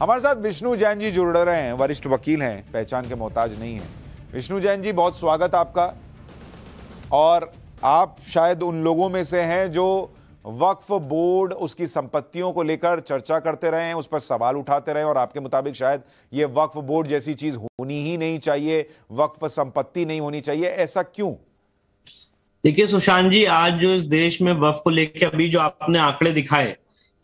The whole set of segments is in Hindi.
हमारे साथ विष्णु जैन जी जुड़ रहे हैं वरिष्ठ वकील हैं पहचान के मोहताज नहीं है विष्णु जैन जी बहुत स्वागत आपका और आप शायद उन लोगों में से हैं जो वक्फ बोर्ड उसकी संपत्तियों को लेकर चर्चा करते रहे हैं उस पर सवाल उठाते रहे और आपके मुताबिक शायद ये वक्फ बोर्ड जैसी चीज होनी ही नहीं चाहिए वक्फ संपत्ति नहीं होनी चाहिए ऐसा क्यों देखिए सुशांत जी आज जो इस देश में वक्फ को लेकर अभी जो आपने आंकड़े दिखाए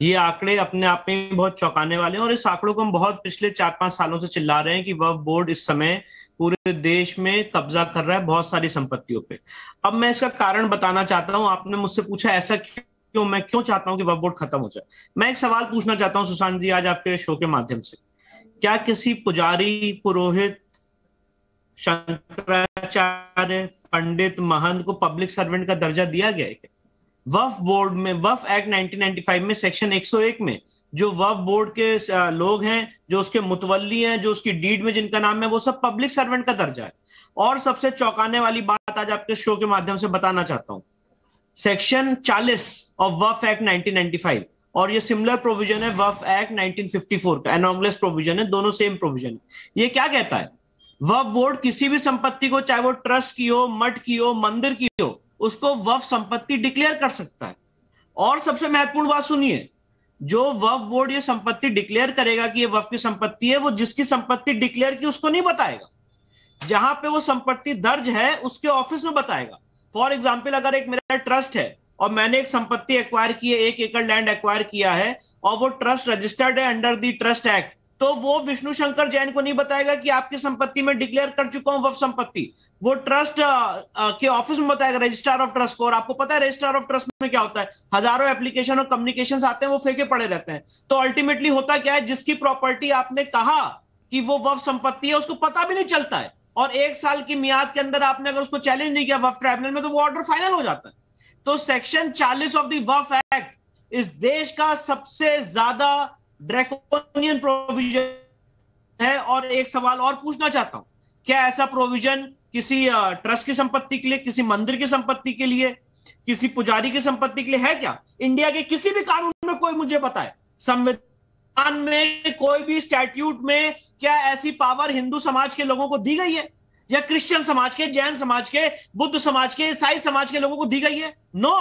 ये आंकड़े अपने आप में बहुत चौंकाने वाले हैं और इस आंकड़ों को हम बहुत पिछले चार पांच सालों से चिल्ला रहे हैं कि वह बोर्ड इस समय पूरे देश में कब्जा कर रहा है बहुत सारी संपत्तियों पे अब मैं इसका कारण बताना चाहता हूं आपने मुझसे पूछा ऐसा क्यों मैं क्यों चाहता हूं कि वह बोर्ड खत्म हो जाए मैं एक सवाल पूछना चाहता हूं सुशांत जी आज आपके शो के माध्यम से क्या किसी पुजारी पुरोहित शंकराचार्य पंडित महंत को पब्लिक सर्वेंट का दर्जा दिया गया है वफ बोर्ड में वफ एक्ट 1995 में सेक्शन 101 में जो वफ बोर्ड के लोग हैं जो उसके मुतवली हैं जो उसकी डीड में जिनका नाम है वो सब पब्लिक सर्वेंट का दर्जा है और सबसे चौंकाने वाली बात आज आपके शो के माध्यम से बताना चाहता हूं सेक्शन 40 ऑफ वफ एक्ट 1995 और ये सिमिलर प्रोविजन है वफ एक्ट 1954 का एनोंगलेस प्रोविजन है दोनों सेम प्रोविजन है ये क्या कहता है वफ बोर्ड किसी भी संपत्ति को चाहे वो ट्रस्ट की हो मठ की हो मंदिर की हो उसको वफ संपत्ति डिक्लेयर कर सकता है और सबसे महत्वपूर्ण बात सुनिए जो वफ बोर्ड ये संपत्ति डिक्लेयर करेगा कि ये वफ की संपत्ति है वो जिसकी संपत्ति डिक्लेयर की उसको नहीं बताएगा जहां पे वो संपत्ति दर्ज है उसके ऑफिस में बताएगा फॉर एग्जाम्पल अगर एक मेरा ट्रस्ट है और मैंने एक संपत्ति एक्वायर की है एक एकड़ लैंड एक्वायर किया है और वो ट्रस्ट रजिस्टर्ड है अंडर दी ट्रस्ट एक्ट तो वो विष्णु शंकर जैन को नहीं बताएगा कि आपकी संपत्ति में डिक्लेयर कर चुका हूं वफ संपत्ति वो ट्रस्ट के ऑफिस में बताएगा रजिस्ट्रार ऑफ ट्रस्ट को और आपको पता है रजिस्ट्रार ऑफ ट्रस्ट में क्या होता है हजारों एप्लीकेशन और कम्युनिकेशन आते हैं वो फेंके पड़े रहते हैं तो अल्टीमेटली होता क्या है जिसकी प्रॉपर्टी आपने कहा कि वो वफ संपत्ति है उसको पता भी नहीं चलता है और एक साल की मियाद के अंदर आपने अगर उसको चैलेंज नहीं किया वफ ट्राइब्यूनल में तो वो ऑर्डर फाइनल हो जाता है तो सेक्शन चालीस ऑफ दफ वफ एक्ट इस देश का सबसे ज्यादा ड्रैकोनियन प्रोविजन है और एक सवाल और पूछना चाहता हूं क्या ऐसा प्रोविजन किसी ट्रस्ट की संपत्ति के लिए किसी मंदिर की संपत्ति के लिए किसी पुजारी की संपत्ति के लिए है क्या इंडिया के किसी भी कानून में कोई मुझे बताए संविधान में कोई भी स्टैट्यूट में क्या ऐसी पावर हिंदू समाज के लोगों को दी गई है या क्रिश्चियन समाज के जैन समाज के बुद्ध समाज के ईसाई समाज के लोगों को दी गई है no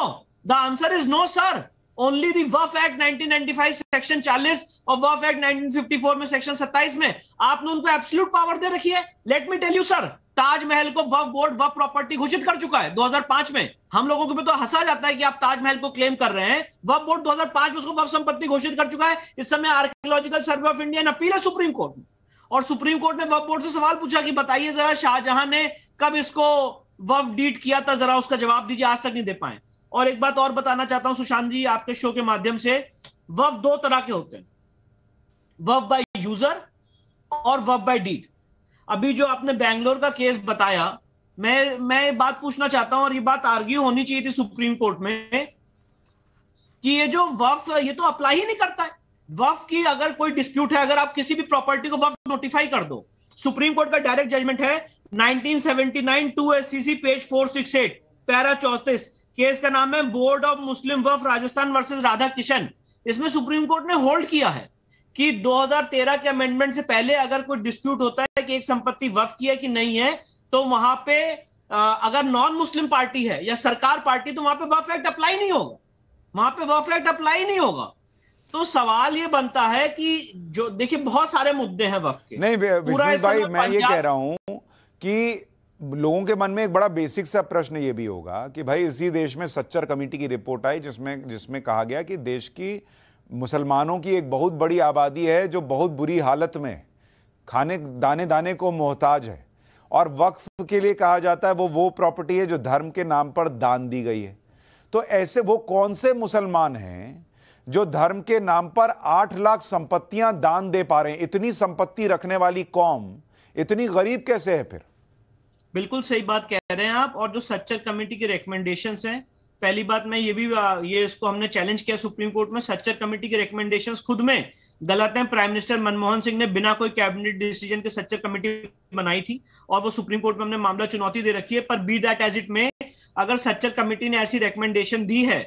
the answer is no sir only the Waqf act 1995 section 40 और वफ एक्ट 1954 में सेक्शन 27 में आपने उनको एब्सोल्यूट पावर दे रखी है let me tell you sir Taj Mahal को वफ बोर्ड वफ प्रॉपर्टी घोषित कर चुका है 2005 में हम लोगों को भी तो हंसा जाता है कि आप ताजमहल को क्लेम कर रहे हैं वफ बोर्ड 2005 में उसको वफ संपत्ति घोषित कर चुका है इस समय आर्कियोलॉजिकल सर्वे ऑफ इंडिया ने अपील है सुप्रीम कोर्ट में और सुप्रीम कोर्ट ने वफ बोर्ड से सवाल पूछा कि बताइए जरा शाहजहां ने कब इसको वफ डीट किया था जरा उसका जवाब दीजिए आज तक नहीं दे पाए और एक बात और बताना चाहता हूं सुशांत जी आपके शो के माध्यम से वफ दो तरह के होते हैं वफ बाय यूजर और वफ बाय डीड अभी जो आपने बैंगलोर का केस बताया मैं मैं बात पूछना चाहता हूं और ये बात आर्ग्यू होनी चाहिए थी सुप्रीम कोर्ट में कि ये जो वफ ये तो अप्लाई ही नहीं करता है वफ की अगर कोई डिस्प्यूट है अगर आप किसी भी प्रॉपर्टी को वफ नोटिफाई कर दो सुप्रीम कोर्ट का डायरेक्ट जजमेंट है 1979 टू एससीसी पेज 468 पैरा चौतीस केस का नाम है board of Muslim Waqf Rajasthan versus Radha Kishan इसमें सुप्रीम कोर्ट ने होल्ड किया है कि 2013 के अमेंडमेंट से पहले अगर कोई डिस्प्यूट होता है कि एक संपत्ति वफ की है कि नहीं है तो वहां पे अगर नॉन मुस्लिम पार्टी है या सरकार पार्टी तो वहां पे वफ एक्ट अप्लाई नहीं होगा वहां पे वफ एक्ट अप्लाई नहीं होगा तो सवाल ये बनता है कि जो देखिए बहुत सारे मुद्दे हैं वफ के नहीं पूरा भाई मैं ये कह रहा हूं कि लोगों के मन में एक बड़ा बेसिक सा प्रश्न ये भी होगा कि भाई इसी देश में सच्चर कमेटी की रिपोर्ट आई जिसमें जिसमें कहा गया कि देश की मुसलमानों की एक बहुत बड़ी आबादी है जो बहुत बुरी हालत में खाने दाने दाने को मोहताज है और वक्फ के लिए कहा जाता है वो वो प्रॉपर्टी है जो धर्म के नाम पर दान दी गई है तो ऐसे वो कौन से मुसलमान हैं जो धर्म के नाम पर आठ लाख संपत्तियां दान दे पा रहे हैं इतनी संपत्ति रखने वाली कौम इतनी गरीब कैसे है फिर बिल्कुल सही बात कह रहे हैं आप और जो सच्चर कमेटी की रिकमेंडेशन है पहली बात मैं ये भी ये इसको हमने चैलेंज किया सुप्रीम कोर्ट में सच्चर कमेटी की रिकमेंडेशन खुद में गलत है प्राइम मिनिस्टर मनमोहन सिंह ने बिना कोई कैबिनेट डिसीजन के सच्चर कमेटी बनाई थी और वो सुप्रीम कोर्ट में हमने मामला चुनौती दे रखी है पर बी दैट एज इट में अगर सच्चर कमेटी ने ऐसी रिकमेंडेशन दी है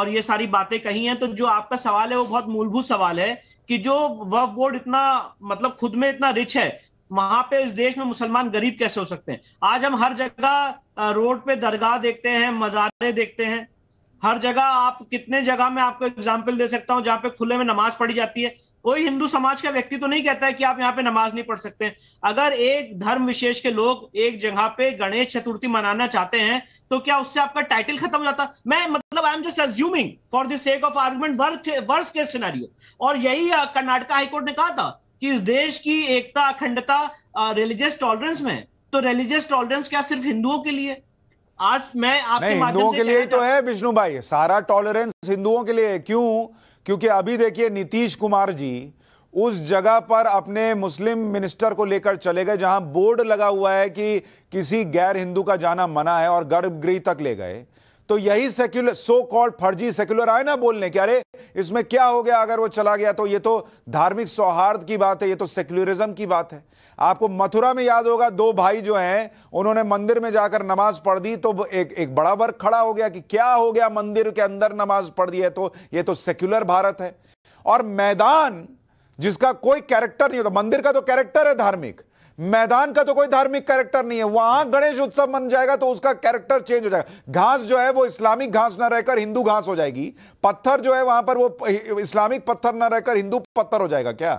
और ये सारी बातें कही हैं तो जो आपका सवाल है वो बहुत मूलभूत सवाल है कि जो वफ बोर्ड इतना मतलब खुद में इतना रिच है वहां पे इस देश में मुसलमान गरीब कैसे हो सकते हैं आज हम हर जगह रोड पे दरगाह देखते हैं मजारे देखते हैं हर जगह आप कितने जगह में आपको एग्जाम्पल दे सकता हूँ जहाँ पे खुले में नमाज पढ़ी जाती है कोई हिंदू समाज का व्यक्ति तो नहीं कहता है कि आप यहाँ पे नमाज नहीं पढ़ सकते अगर एक धर्म विशेष के लोग एक जगह पे गणेश चतुर्थी मनाना चाहते हैं तो क्या उससे आपका टाइटल खत्म हो जाता मैं मतलब I am just assuming for the sake of argument worst case scenario और यही कर्नाटका हाईकोर्ट ने कहा था कि इस देश की एकता अखंडता रिलीजियस टॉलरेंस में तो रिलीजियस टॉलरेंस क्या सिर्फ हिंदुओं के लिए आज मैं आपके हिंदुओं के लिए तो है विष्णु भाई सारा टॉलरेंस हिंदुओं के लिए क्यों क्योंकि अभी देखिए नीतीश कुमार जी उस जगह पर अपने मुस्लिम मिनिस्टर को लेकर चले गए जहां बोर्ड लगा हुआ है कि किसी गैर हिंदू का जाना मना है और गर्भगृह तक ले गए तो यही सेक्युलर सो कॉल्ड फर्जी सेक्युलर आए ना बोलने के अरे इसमें क्या हो गया अगर वो चला गया तो ये तो धार्मिक सौहार्द की बात है ये तो सेक्युलरिज्म की बात है आपको मथुरा में याद होगा दो भाई जो हैं उन्होंने मंदिर में जाकर नमाज पढ़ दी तो एक एक बड़ा वर्ग खड़ा हो गया कि क्या हो गया मंदिर के अंदर नमाज पढ़ दी है तो ये तो सेक्युलर भारत है और मैदान जिसका कोई कैरेक्टर नहीं होता मंदिर का तो कैरेक्टर है धार्मिक मैदान का तो कोई धार्मिक कैरेक्टर नहीं है वहां गणेश उत्सव मन जाएगा तो उसका कैरेक्टर चेंज हो जाएगा घास जो है वो इस्लामिक घास ना रहकर हिंदू घास हो जाएगी पत्थर जो है वहां पर वो इस्लामिक पत्थर ना रहकर हिंदू पत्थर हो जाएगा क्या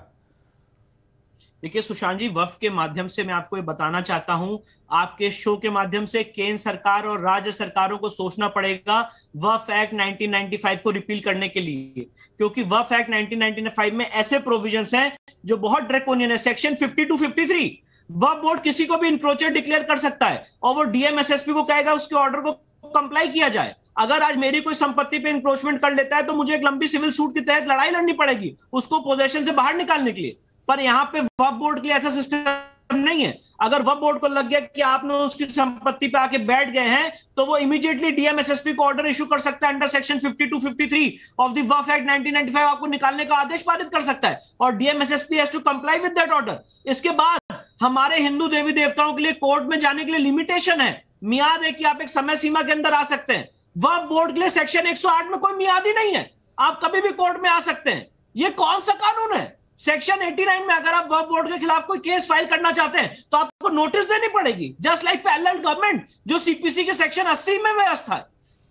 देखिए सुशांत जी वफ के माध्यम से मैं आपको ये बताना चाहता हूं आपके शो के माध्यम से केंद्र सरकार और राज्य सरकारों को सोचना पड़ेगा वफ एक्ट 1995 को रिपील करने के लिए क्योंकि वफ एक्ट 1995 में ऐसे प्रोविजंस हैं जो बहुत ड्रेकोनियन है सेक्शन 50 टू 53 वह बोर्ड किसी को भी इंक्रोचर डिक्लेयर कर सकता है और वो डीएमएसएसपी को कहेगा उसके ऑर्डर को कंप्लाई किया जाए अगर आज मेरी कोई संपत्ति पे इंक्रोचमेंट कर लेता है तो मुझे एक लंबी सिविल सूट के तहत लड़ाई लड़नी पड़ेगी उसको पोजेशन से बाहर निकालने के लिए पर यहाँ पे वब बोर्ड के लिए ऐसा सिस्टम नहीं है अगर वब बोर्ड को लग गया कि आपने उसकी संपत्ति पे आके बैठ गए हैं तो वो इमीडिएटली डीएमएसएसपी को ऑर्डर इश्यू कर सकता है under section fifty three of the Waqf act 1995 आपको निकालने का आदेश पारित कर सकता है और DMSSP has to comply with that order इसके बाद हमारे हिंदू देवी देवताओं के लिए कोर्ट में जाने के लिए लिमिटेशन है मियाद है कि आप एक समय सीमा के अंदर आ सकते हैं वह बोर्ड के लिए सेक्शन 108 में कोई मियाद ही नहीं है आप कभी भी कोर्ट में आ सकते हैं ये कौन सा कानून है सेक्शन 89 में अगर आप वह बोर्ड के खिलाफ कोई केस फाइल करना चाहते हैं तो आपको नोटिस देनी पड़ेगी जस्ट लाइक पैरल गवर्नमेंट जो सीपीसी के सेक्शन 80 में व्यवस्था है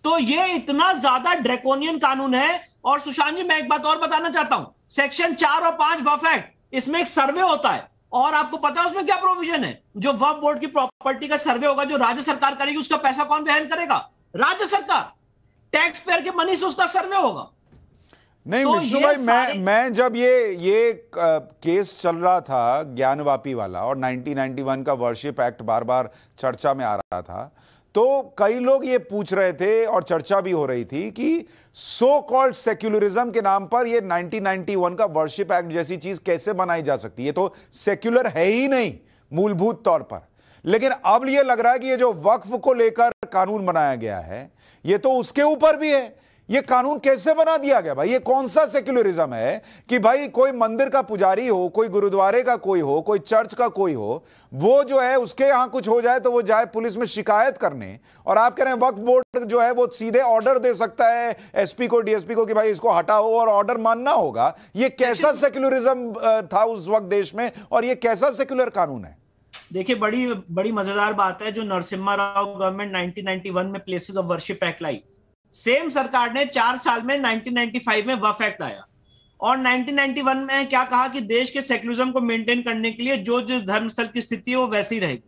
तो ये इतना ज्यादा ड्रेकोनियन कानून है और सुशांत जी मैं एक बात और बताना चाहता हूं सेक्शन चार और पांच वफेक्ट इसमें एक सर्वे होता है और आपको पता है उसमें क्या प्रोविजन है जो वफ बोर्ड की प्रॉपर्टी का सर्वे होगा जो राज्य सरकार करेगी उसका पैसा कौन बहन करेगा राज्य सरकार टैक्स पेयर के मनी से उसका सर्वे होगा नहीं तो विष्णु भाई मैं मैं जब ये ये केस चल रहा था ज्ञानवापी वाला और 1991 का वर्शिप एक्ट बार बार चर्चा में आ रहा था तो कई लोग ये पूछ रहे थे और चर्चा भी हो रही थी कि सो कॉल्ड सेक्युलरिज्म के नाम पर ये 1991 का वर्शिप एक्ट जैसी चीज कैसे बनाई जा सकती है तो सेक्युलर है ही नहीं मूलभूत तौर पर लेकिन अब ये लग रहा है कि ये जो वक्फ को लेकर कानून बनाया गया है ये तो उसके ऊपर भी है ये कानून कैसे बना दिया गया भाई ये कौन सा सेक्युलरिज्म है कि भाई कोई मंदिर का पुजारी हो कोई गुरुद्वारे का कोई हो कोई चर्च का कोई हो वो जो है उसके यहां कुछ हो जाए तो वो जाए पुलिस में शिकायत करने और आप कह रहे हैं वक्त बोर्ड जो है वो सीधे ऑर्डर दे सकता है एसपी को डीएसपी को कि भाई इसको हटाओ और ऑर्डर मानना होगा ये कैसा सेक्युलरिज्म था उस वक्त देश में और ये कैसा सेक्युलर कानून है देखिए बड़ी बड़ी मजेदार बात है जो नरसिम्हा राव गवर्नमेंट 1991 में प्लेसेस ऑफ वर्शिप एक्ट लाई सेम सरकार ने चार साल में 1995 में वफ एक्ट आया और 1991 में क्या कहा कि देश के सेक्युलरिज्म को मेंटेन करने के लिए जो जिस धर्म स्थल की स्थिति है वो वैसी रहेगी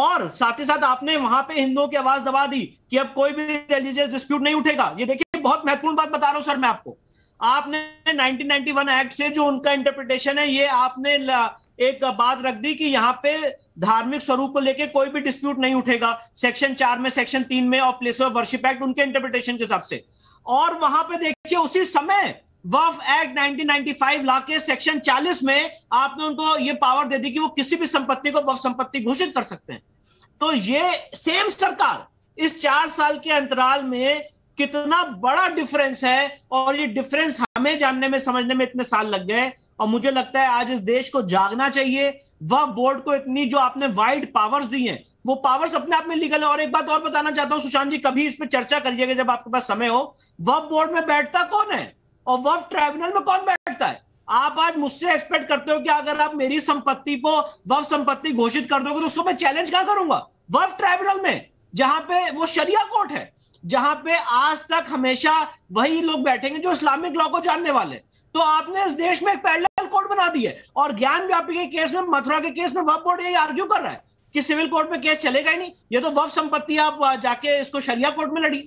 और साथ ही साथ आपने वहां पे हिंदुओं की आवाज दबा दी कि अब कोई भी रिलीजियस डिस्प्यूट नहीं उठेगा ये देखिए बहुत महत्वपूर्ण बात बता रहा हूं सर मैं आपको आपने 1991 एक्ट से जो उनका इंटरप्रिटेशन है ये आपने एक बात रख दी कि यहाँ पे धार्मिक स्वरूप को लेके कोई भी डिस्प्यूट नहीं उठेगा सेक्शन चार में सेक्शन तीन में और प्लेस ऑफ वर्शिप एक्ट उनके इंटरप्रिटेशन के हिसाब से और वहां पे देखिए उसी समय वफ एक्ट 1995 ला के सेक्शन 40 में आपने उनको ये पावर दे दी कि वो किसी भी संपत्ति को वफ संपत्ति घोषित कर सकते हैं तो ये सेम सरकार इस चार साल के अंतराल में कितना बड़ा डिफरेंस है और ये डिफरेंस हमें जानने में समझने में इतने साल लग गए और मुझे लगता है आज इस देश को जागना चाहिए वह बोर्ड को इतनी जो आपने वाइड पावर्स दी हैं वो पावर्स अपने आप में लीगल है और एक बात और बताना चाहता हूं सुशांत जी कभी इस पर चर्चा करिएगा जब आपके पास समय हो वफ बोर्ड में बैठता कौन है और वफ ट्राइब्यूनल में कौन बैठता है आप आज मुझसे एक्सपेक्ट करते हो कि अगर आप मेरी संपत्ति को वफ संपत्ति घोषित कर दोगे तो उसको मैं चैलेंज क्या करूंगा वफ ट्राइब्यूनल में जहां पे वो शरिया कोर्ट है जहां पे आज तक हमेशा वही लोग बैठेंगे जो इस्लामिक लॉ को जानने वाले तो आपने इस देश में एक पैरेलल कोर्ट बना दी है और ज्ञान व्यापी के केस में मथुरा के केस में वफ बोर्ड यही आर्ग्यू कर रहा है कि सिविल कोर्ट में केस चलेगा ही नहीं ये तो वफ संपत्ति आप जाके इसको शरिया कोर्ट में लड़ी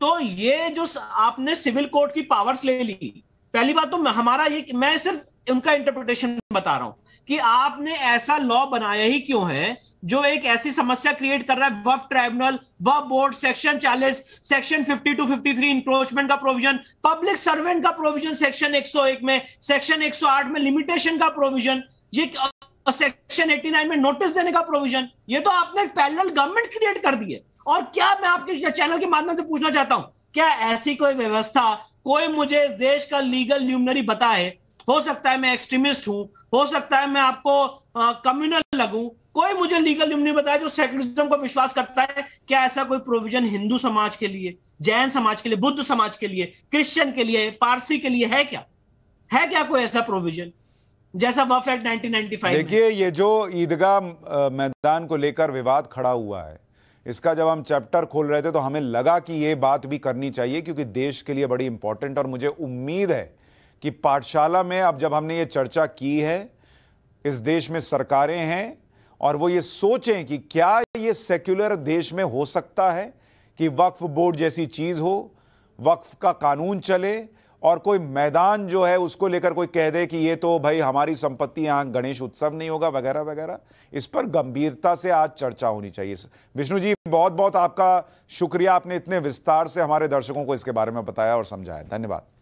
तो ये जो आपने सिविल कोर्ट की पावर्स ले ली पहली बात तो हमारा ये मैं सिर्फ उनका इंटरप्रिटेशन बता रहा हूं कि आपने ऐसा लॉ बनाया ही क्यों है जो एक ऐसी समस्या क्रिएट कर रहा है Waqf tribunal Waqf board section 40 section 50 to 53 encroachment का प्रोविजन पब्लिक सर्वेंट का प्रोविजन सेक्शन 101 में सेक्शन 108 में लिमिटेशन का प्रोविजन ये सेक्शन 89 में नोटिस देने का प्रोविजन ये तो आपने पैरल गवर्नमेंट क्रिएट कर दी है और क्या मैं आपके चैनल के माध्यम से पूछना चाहता हूं क्या ऐसी कोई व्यवस्था कोई मुझे देश का लीगल ल्यूमनरी बताए हो सकता है मैं एक्सट्रीमिस्ट हूं हो सकता है मैं आपको कम्युनल लगूं कोई मुझे लीगल नियम नहीं बताया जो सेक्युलरिज्म को विश्वास करता है क्या ऐसा कोई प्रोविजन हिंदू समाज के लिए जैन समाज के लिए बुद्ध समाज के लिए क्रिश्चियन के लिए पारसी के लिए है क्या है क्या कोई ऐसा प्रोविजन जैसा वफ एक्ट नाइनटीन देखिए ये जो ईदगाह मैदान को लेकर विवाद खड़ा हुआ है इसका जब हम चैप्टर खोल रहे थे तो हमें लगा कि ये बात भी करनी चाहिए क्योंकि देश के लिए बड़ी इंपॉर्टेंट और मुझे उम्मीद है कि पाठशाला में अब जब हमने ये चर्चा की है इस देश में सरकारें हैं और वो ये सोचें कि क्या ये सेक्युलर देश में हो सकता है कि वक्फ बोर्ड जैसी चीज़ हो वक्फ का कानून चले और कोई मैदान जो है उसको लेकर कोई कह दे कि ये तो भाई हमारी संपत्ति यहाँ गणेश उत्सव नहीं होगा वगैरह वगैरह इस पर गंभीरता से आज चर्चा होनी चाहिए विष्णु जी बहुत बहुत आपका शुक्रिया आपने इतने विस्तार से हमारे दर्शकों को इसके बारे में बताया और समझाया धन्यवाद